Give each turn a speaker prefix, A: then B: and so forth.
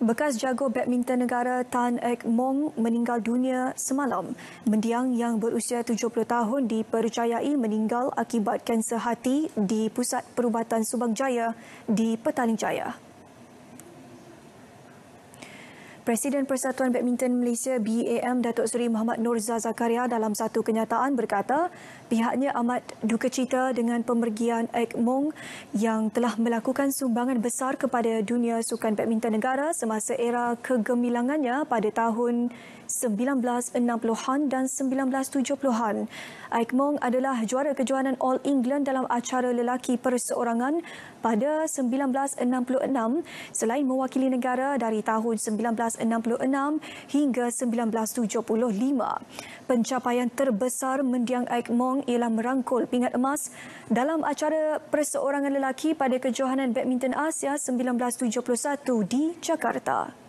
A: Bekas jago badminton negara Tan Ek Mong meninggal dunia semalam. Mendiang yang berusia 70 tahun dipercayai meninggal akibat kanser hati di Pusat Perubatan Subang Jaya di Petaling Jaya. Presiden Persatuan Badminton Malaysia BAM Datuk Seri Muhammad Nurza Zakaria dalam satu kenyataan berkata pihaknya amat duka cita dengan pemergian Ek Mong yang telah melakukan sumbangan besar kepada dunia sukan badminton negara semasa era kegemilangannya pada tahun 1960-an dan 1970-an. Ek Mong adalah juara kejuanan All England dalam acara lelaki perseorangan pada 1966 selain mewakili negara dari tahun 19 1966 hingga 1975. Pencapaian terbesar mendiang Aik Mong ialah merangkul pingat emas dalam acara perseorangan lelaki pada Kejohanan Badminton Asia 1971 di Jakarta.